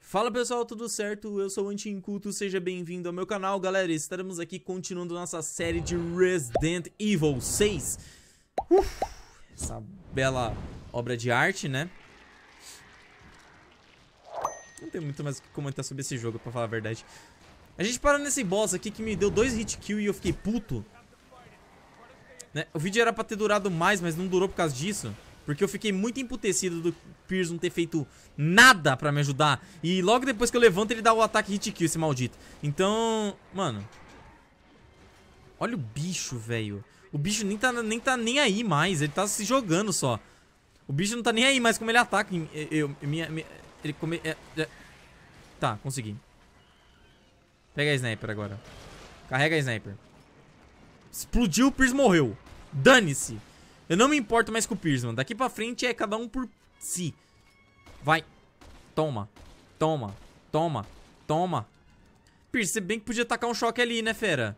Fala pessoal, tudo certo? Eu sou o Anti-Inculto, seja bem-vindo ao meu canal. Galera, estaremos aqui continuando nossa série de Resident Evil 6. Uf, essa bela obra de arte, né? Não tem muito mais o que comentar sobre esse jogo, pra falar a verdade. A gente parou nesse boss aqui que me deu dois hit kill e eu fiquei puto. Né? O vídeo era pra ter durado mais, mas não durou por causa disso. Porque eu fiquei muito emputecido do Pierce não ter feito nada pra me ajudar. E logo depois que eu levanto, ele dá o ataque hit kill, esse maldito. Então, mano... Olha o bicho, velho. O bicho nem tá, nem tá nem aí mais. Ele tá se jogando só. O bicho não tá nem aí mais como ele ataca. Eu, minha, minha, ele come... É, é. Tá, consegui. Pega a sniper agora. Carrega a sniper. Explodiu, o Pierce morreu. Dane-se. Eu não me importo mais com o Pierce, mano. Daqui pra frente é cada um por si. Vai. Toma. Toma. Toma. Toma. Pierce, se bem que podia tacar um choque ali, né, fera?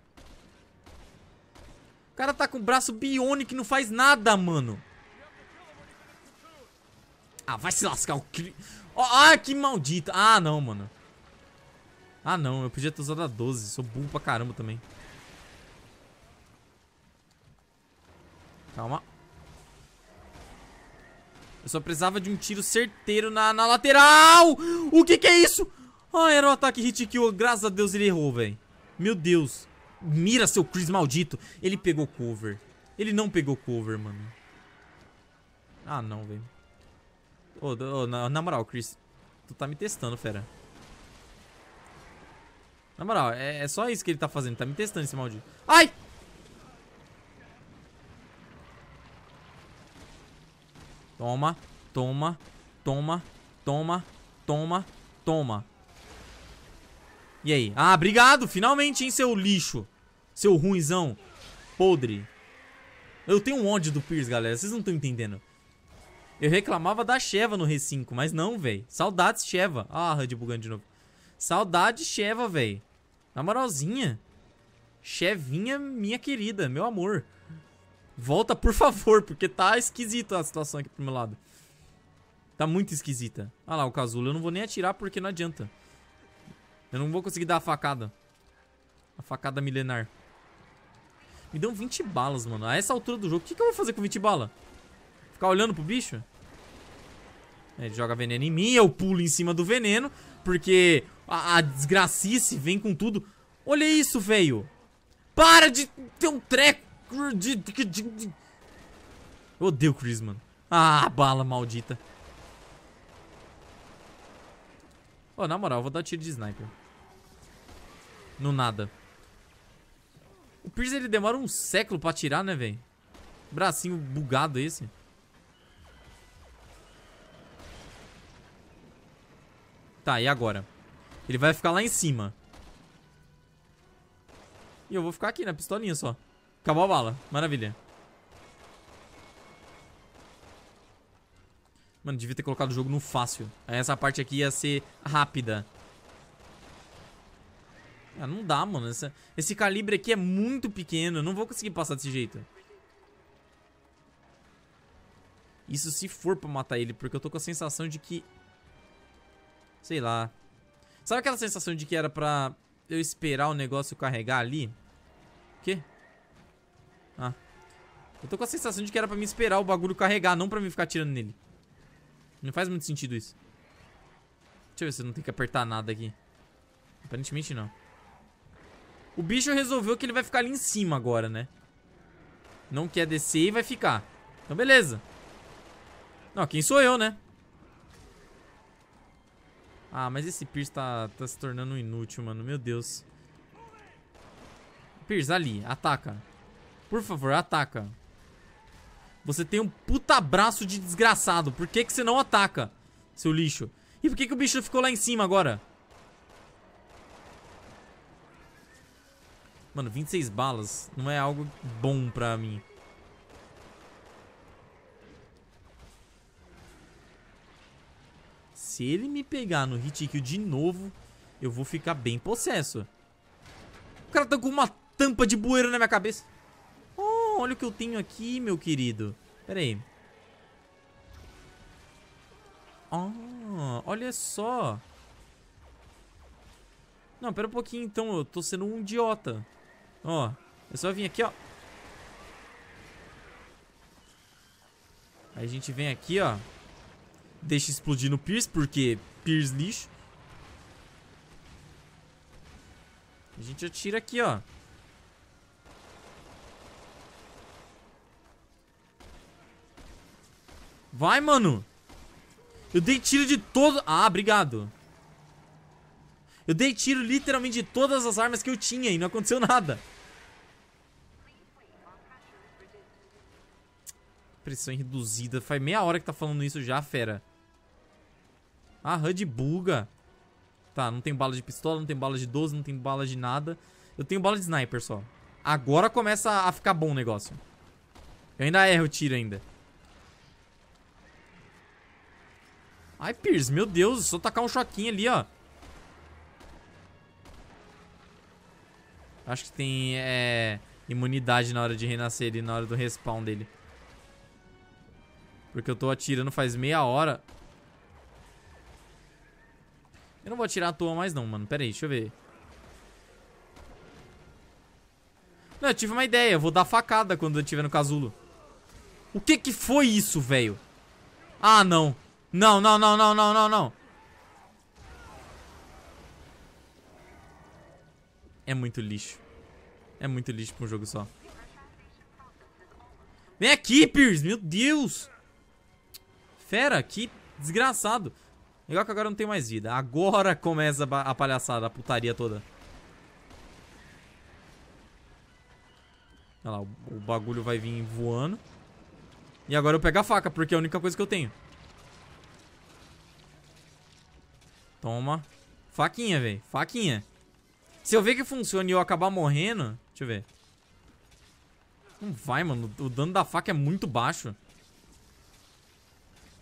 O cara tá com o braço biônico e não faz nada, mano. Ah, vai se lascar o... Oh, ah, que maldito. Ah, não, mano. Ah, não. Eu podia ter usado a 12. Sou burro pra caramba também. Calma. Eu só precisava de um tiro certeiro na, na lateral. O que que é isso? Ah, era o um ataque hit kill. Graças a Deus ele errou, velho. Meu Deus. Mira, seu Chris maldito. Ele pegou cover. Ele não pegou cover, mano. Ah, não, velho. Oh, oh, na, na, moral, Chris. Tu tá me testando, fera. Na moral, é, é só isso que ele tá fazendo. Tá me testando esse maldito. Ai! Toma, toma, toma, toma, toma, toma. E aí? Ah, obrigado! Finalmente, hein, seu lixo. Seu ruinzão. Podre. Eu tenho um ódio do Pierce, galera. Vocês não estão entendendo. Eu reclamava da Sheva no R5, mas não, velho. Saudades, Sheva. Ah, HUD bugando de novo. Saudades, Sheva, velho. Na moralzinha. Chevinha, minha querida, meu amor. Volta, por favor, porque tá esquisita a situação aqui pro meu lado. Tá muito esquisita. Ah lá, o casulo. Eu não vou nem atirar porque não adianta. Eu não vou conseguir dar a facada. A facada milenar. Me dão 20 balas, mano. A essa altura do jogo, o que, que eu vou fazer com 20 balas? Ficar olhando pro bicho? É, ele joga veneno em mim, eu pulo em cima do veneno, porque a, a desgracice vem com tudo. Olha isso, velho. Para de ter um treco. Eu odeio o Chris, mano. Ah, bala maldita. oh, na moral, eu vou dar tiro de sniper. No nada. O Pierce, ele demora um século pra atirar, né, velho? Bracinho bugado esse. Tá, e agora? Ele vai ficar lá em cima. E eu vou ficar aqui na pistolinha só. Acabou a bala. Maravilha. Mano, devia ter colocado o jogo no fácil. Essa parte aqui ia ser rápida. Ah, não dá, mano. Essa, esse calibre aqui é muito pequeno. Eu não vou conseguir passar desse jeito. Isso se for pra matar ele, porque eu tô com a sensação de que... Sei lá. Sabe aquela sensação de que era pra eu esperar o negócio carregar ali? O quê? Ah. Eu tô com a sensação de que era pra me esperar o bagulho carregar, não pra mim ficar atirando nele. Não faz muito sentido isso. Deixa eu ver se eu não tem que apertar nada aqui. Aparentemente não. O bicho resolveu que ele vai ficar ali em cima agora, né? Não quer descer e vai ficar. Então, beleza. Não, quem sou eu, né? Ah, mas esse Pierce tá, tá se tornando inútil, mano. Meu Deus. Pierce, ali. Ataca. Por favor, ataca. Você tem um puta braço de desgraçado. Por que, que você não ataca, seu lixo? E por que, que o bicho ficou lá em cima agora? Mano, 26 balas não é algo bom pra mim. Se ele me pegar no hit kill de novo, eu vou ficar bem possesso. O cara tá com uma tampa de bueira na minha cabeça olha o que eu tenho aqui, meu querido. Pera aí. Ah, olha só. Não, pera um pouquinho então, eu tô sendo um idiota. Ó, é só vir aqui, ó. Aí a gente vem aqui, ó. Deixa explodir no Pierce, porque Pierce lixo. A gente atira aqui, ó. Vai, mano. Eu dei tiro de todo... Ah, obrigado. Eu dei tiro literalmente de todas as armas que eu tinha e não aconteceu nada. Pressão reduzida. Faz meia hora que tá falando isso já, fera. Ah, HUD buga. Tá, não tem bala de pistola, não tem bala de 12, não tem bala de nada. Eu tenho bala de sniper só. Agora começa a ficar bom o negócio. Eu ainda erro o tiro ainda. Ai, Pierce, meu Deus, só tacar um choquinho ali, ó. Acho que tem é, imunidade na hora de renascer e na hora do respawn dele. Porque eu tô atirando faz meia hora. Eu não vou atirar à toa mais não, mano. Pera aí, deixa eu ver. Não, eu tive uma ideia. Eu vou dar facada quando eu estiver no casulo. O que que foi isso, velho? Ah, não. Não, não, não, não, não, não, não. É muito lixo. É muito lixo pra um jogo só. Vem aqui, Pierce. Meu Deus. Fera, que desgraçado. Legal que agora não tem mais vida. Agora começa a palhaçada, a putaria toda. Olha lá, o bagulho vai vir voando. E agora eu pego a faca, porque é a única coisa que eu tenho. Toma. Faquinha, velho. Faquinha. Se eu ver que funciona e eu acabar morrendo... Deixa eu ver. Não vai, mano. O dano da faca é muito baixo.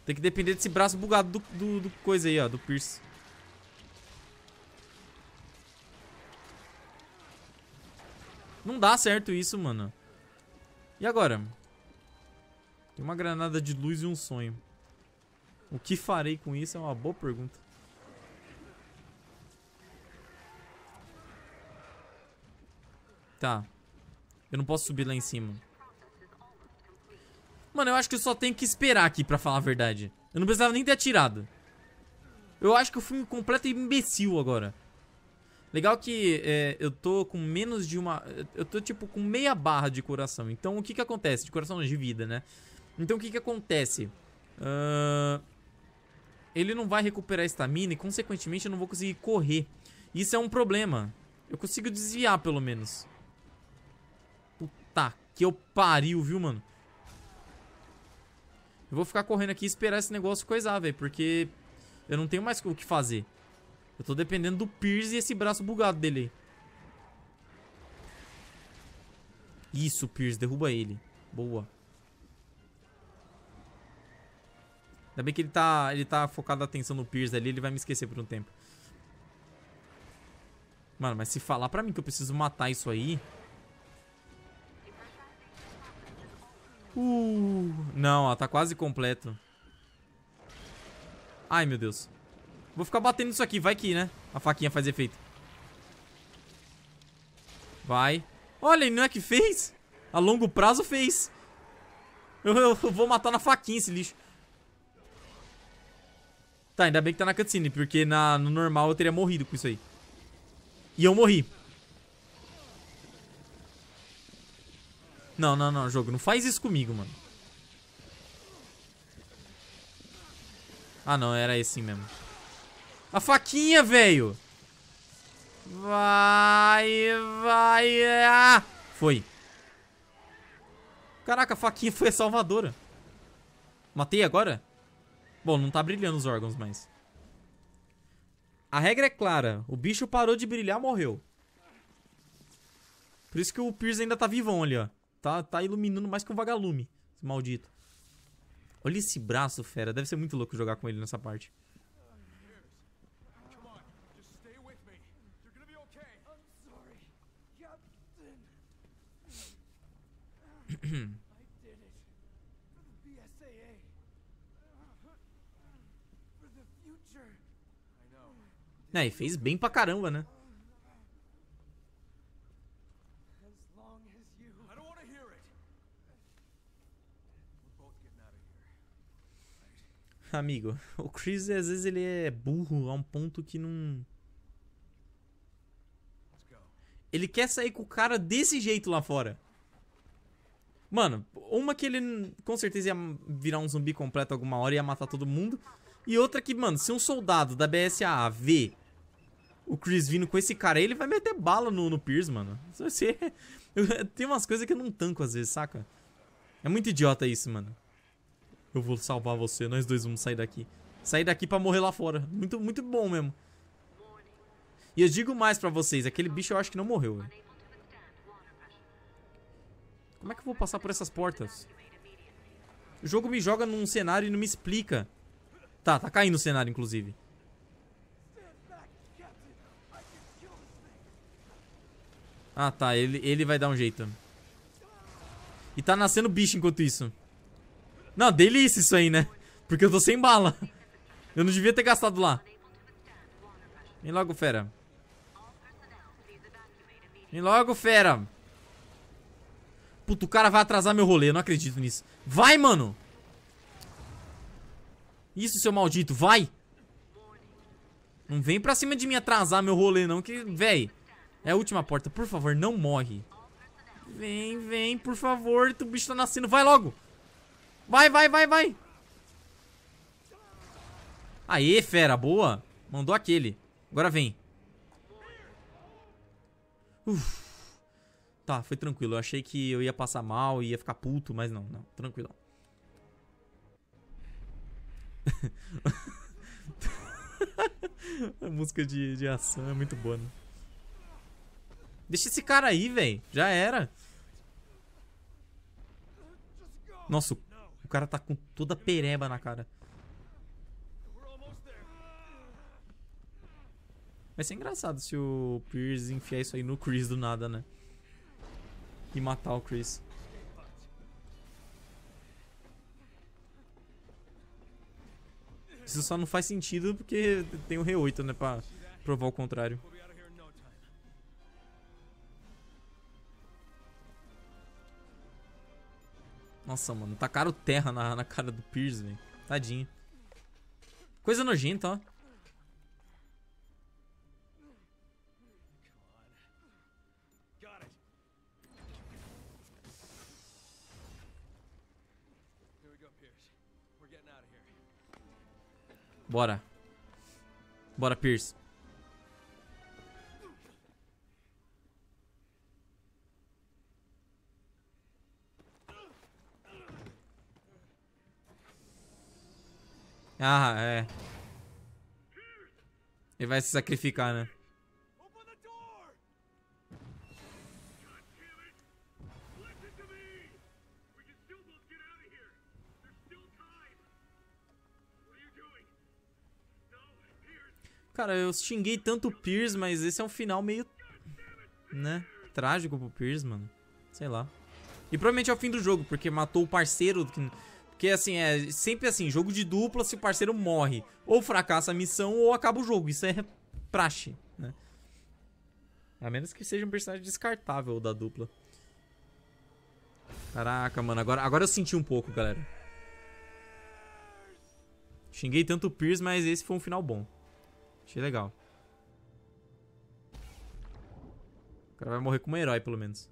Tem que depender desse braço bugado do, do, do coisa aí, ó. Do Pierce. Não dá certo isso, mano. E agora? Tem uma granada de luz e um sonho. O que farei com isso é uma boa pergunta. Tá. Eu não posso subir lá em cima. Mano, eu acho que eu só tenho que esperar aqui, pra falar a verdade. Eu não precisava nem ter atirado. Eu acho que eu fui um completo imbecil agora. Legal que é, eu tô com menos de uma... Eu tô, tipo, com meia barra de coração. Então, o que que acontece? De coração de vida, né? Então, o que que acontece? Uh... Ele não vai recuperar a estamina e, consequentemente, eu não vou conseguir correr. Isso é um problema. Eu consigo desviar, pelo menos. Puta que eu pariu, viu, mano? Eu vou ficar correndo aqui e esperar esse negócio coisar, velho, porque eu não tenho mais o que fazer. Eu tô dependendo do Pierce e esse braço bugado dele aí. Isso, Pierce, derruba ele. Boa. Ainda bem que ele tá, ele tá focado a atenção no Pierce ali, ele vai me esquecer por um tempo. Mano, mas se falar pra mim que eu preciso matar isso aí... Uh, não, ó, tá quase completo. Ai, meu Deus. Vou ficar batendo isso aqui, vai que, né? A faquinha faz efeito. Vai. Olha, não é que fez? A longo prazo fez. Eu, eu, eu, vou matar na faquinha esse lixo. Tá, ainda bem que tá na cutscene, porque na, no normal eu teria morrido com isso aí. E eu morri. Não, não, não, jogo. Não faz isso comigo, mano. Ah, não. Era esse mesmo. A faquinha, velho. Vai, vai. É, ah, foi. Caraca, a faquinha foi salvadora. Matei agora? Bom, não tá brilhando os órgãos mais. A regra é clara. O bicho parou de brilhar, morreu. Por isso que o Pierce ainda tá vivão ali, ó. Tá, tá iluminando mais que o um vagalume, esse maldito. Olha esse braço, fera. Deve ser muito louco jogar com ele nessa parte. É, e fez bem pra caramba, né? amigo. O Chris, às vezes, ele é burro a um ponto que não... Ele quer sair com o cara desse jeito lá fora. Mano, uma que ele com certeza ia virar um zumbi completo alguma hora e ia matar todo mundo. E outra que, mano, se um soldado da BSAA vê o Chris vindo com esse cara aí, ele vai meter bala no, no Pierce, mano. Você... Tem umas coisas que eu não tanco às vezes, saca? É muito idiota isso, mano. Eu vou salvar você, nós dois vamos sair daqui. Sair daqui pra morrer lá fora. Muito, muito bom mesmo. E eu digo mais pra vocês, aquele bicho eu acho que não morreu. Véio. Como é que eu vou passar por essas portas? O jogo me joga num cenário e não me explica. Tá, tá caindo o cenário, inclusive. Ah, tá. Ele, ele vai dar um jeito. E tá nascendo bicho enquanto isso. Não, delícia isso aí, né? Porque eu tô sem bala. Eu não devia ter gastado lá. Vem logo, fera. Vem logo, fera. Puta, o cara vai atrasar meu rolê. Eu não acredito nisso. Vai, mano. Isso, seu maldito. Vai. Não vem pra cima de mim atrasar meu rolê, não. Que, véi. É a última porta. Por favor, não morre. Vem, vem, por favor. O bicho tá nascendo. Vai logo. Vai, vai, vai, vai. Aê, fera, boa. Mandou aquele. Agora vem. Uf. Tá, foi tranquilo. Eu achei que eu ia passar mal e ia ficar puto, mas não, não. Tranquilo. A música de, de ação é muito boa, né? Deixa esse cara aí, velho. Já era. Nossa, o o cara tá com toda pereba na cara. Vai ser engraçado se o Pierce enfiar isso aí no Chris do nada, né? E matar o Chris. Isso só não faz sentido porque tem o um 8 né? Pra provar o contrário. Nossa, mano, tacaram tá terra na, na cara do Pierce, velho. Tadinho. Coisa nojenta, ó. Bora. Bora, Pierce. Ah, é. Ele vai se sacrificar, né? Cara, eu xinguei tanto o Pierce, mas esse é um final meio. né? Trágico pro Pierce, mano. Sei lá. E provavelmente é o fim do jogo, porque matou o parceiro que porque assim, é sempre assim, jogo de dupla, se o parceiro morre, ou fracassa a missão ou acaba o jogo. Isso é praxe, né? A menos que seja um personagem descartável da dupla. Caraca, mano, agora, agora eu senti um pouco, galera. Xinguei tanto o Pierce, mas esse foi um final bom. Achei legal. O cara vai morrer como um herói, pelo menos.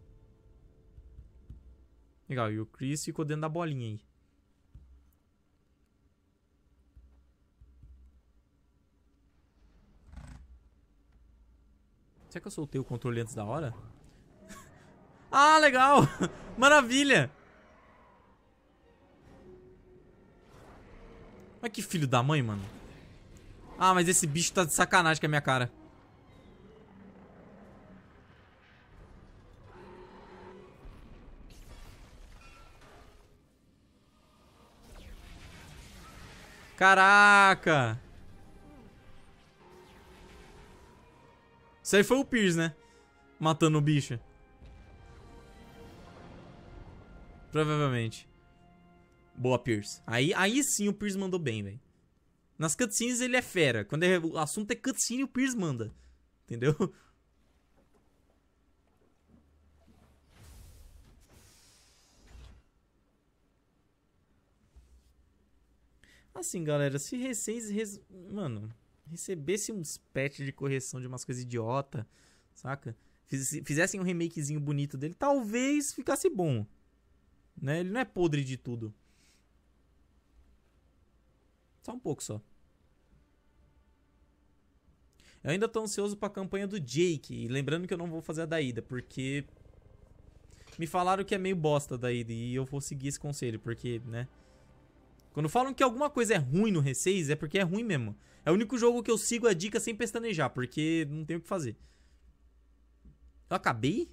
Legal, e o Chris ficou dentro da bolinha aí. Será que eu soltei o controle antes da hora? ah, legal! Maravilha! Mas que filho da mãe, mano. Ah, mas esse bicho tá de sacanagem com a minha cara. Caraca! Isso aí foi o Pierce, né? Matando o bicho. Provavelmente. Boa, Pierce. Aí, aí sim o Pierce mandou bem, velho. Nas cutscenes ele é fera. Quando é, o assunto é cutscene, o Pierce manda. Entendeu? Assim, galera, se recém... Res... Mano recebesse uns patches de correção de umas coisas idiota, saca? Fizessem um remakezinho bonito dele, talvez ficasse bom. Né? Ele não é podre de tudo. Só um pouco só. Eu ainda tô ansioso pra campanha do Jake. E lembrando que eu não vou fazer a da Ida, porque... Me falaram que é meio bosta da Ida e eu vou seguir esse conselho, porque, né... Quando falam que alguma coisa é ruim no R6, é porque é ruim mesmo. É o único jogo que eu sigo a dica sem pestanejar, porque não tem o que fazer. Eu acabei?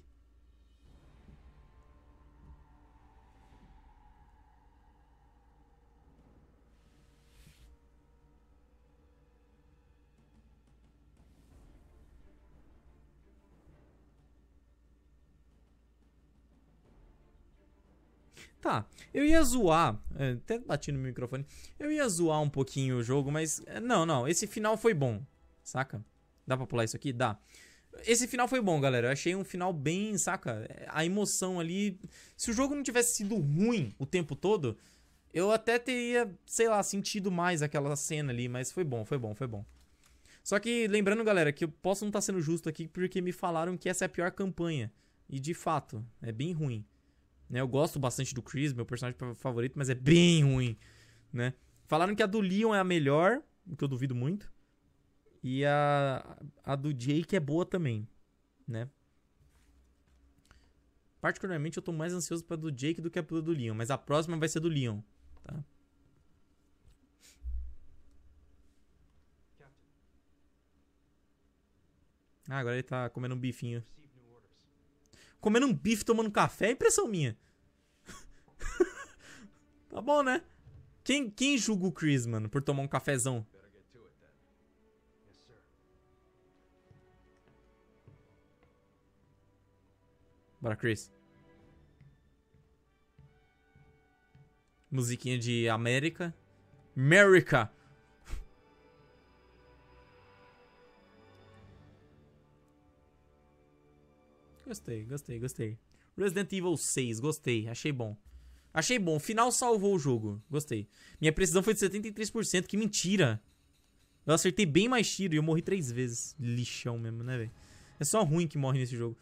Tá, eu ia zoar, é, até bati no microfone, eu ia zoar um pouquinho o jogo, mas é, não, não, esse final foi bom, saca? Dá pra pular isso aqui? Dá. Esse final foi bom, galera. Eu achei um final bem, saca? É, a emoção ali. Se o jogo não tivesse sido ruim o tempo todo, eu até teria, sei lá, sentido mais aquela cena ali. Mas foi bom, foi bom, foi bom. Só que lembrando, galera, que eu posso não estar tá sendo justo aqui porque me falaram que essa é a pior campanha. E de fato, é bem ruim. Né? Eu gosto bastante do Chris, meu personagem favorito, mas é bem ruim, né? Falaram que a do Leon é a melhor, o que eu duvido muito. E a, a do Jake é boa também, né? Particularmente eu tô mais ansioso pra do Jake do que a do Leon, mas a próxima vai ser do Leon, tá? Ah, agora ele tá comendo um bifinho comendo um bife tomando café, é impressão minha. tá bom, né? Quem, quem julga o Chris, mano, por tomar um cafezão? Bora, Chris. Musiquinha de América. America! Gostei, gostei, gostei. Resident Evil 6, gostei, achei bom. Achei bom, o final salvou o jogo, gostei. Minha precisão foi de 73%, que mentira. Eu acertei bem mais tiro e eu morri três vezes. Lixão mesmo, né, velho? É só ruim que morre nesse jogo.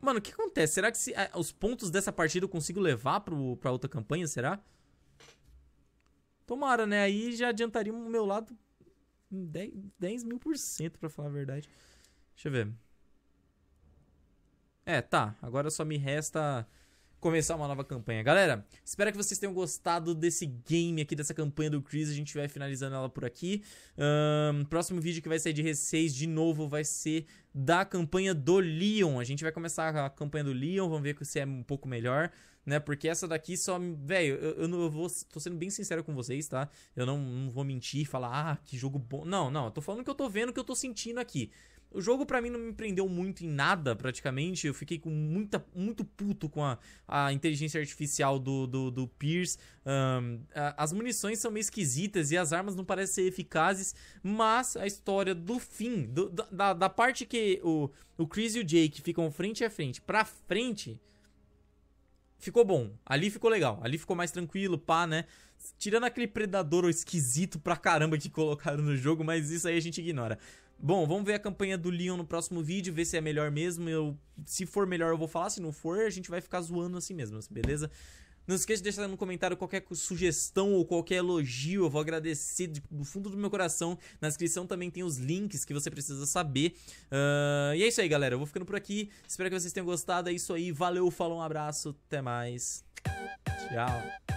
Mano, o que acontece? Será que se, ah, os pontos dessa partida eu consigo levar pro, pra outra campanha, será? Tomara, né? Aí já adiantaria o meu lado 10, 10 mil por cento, pra falar a verdade. Deixa eu ver. É, tá. Agora só me resta começar uma nova campanha. Galera, espero que vocês tenham gostado desse game aqui, dessa campanha do Chris. A gente vai finalizando ela por aqui. Um, próximo vídeo que vai sair de R6 de novo vai ser da campanha do Leon. A gente vai começar a campanha do Leon, vamos ver se é um pouco melhor né? Porque essa daqui só. Velho, eu, eu, não eu vou. Tô sendo bem sincero com vocês, tá? Eu não, não vou mentir, falar, ah, que jogo bom. Não, não. Eu tô falando que eu tô vendo, que eu tô sentindo aqui. O jogo para mim não me prendeu muito em nada, praticamente. Eu fiquei com muita, muito puto com a, a inteligência artificial do, do, do Pierce. Um, a, as munições são meio esquisitas e as armas não parecem ser eficazes. Mas a história do fim, do, da, da parte que o, o Chris e o Jake ficam frente a frente, pra frente ficou bom. Ali ficou legal. Ali ficou mais tranquilo, pá, né? Tirando aquele predador esquisito pra caramba que colocaram no jogo, mas isso aí a gente ignora. Bom, vamos ver a campanha do Leon no próximo vídeo, ver se é melhor mesmo. Eu, se for melhor, eu vou falar. Se não for, a gente vai ficar zoando assim mesmo, beleza? Não se esqueça de deixar no comentário qualquer sugestão ou qualquer elogio. Eu vou agradecer do fundo do meu coração. Na descrição também tem os links que você precisa saber. Uh, e é isso aí, galera. Eu vou ficando por aqui. Espero que vocês tenham gostado. É isso aí. Valeu, falou, um abraço. Até mais. Tchau.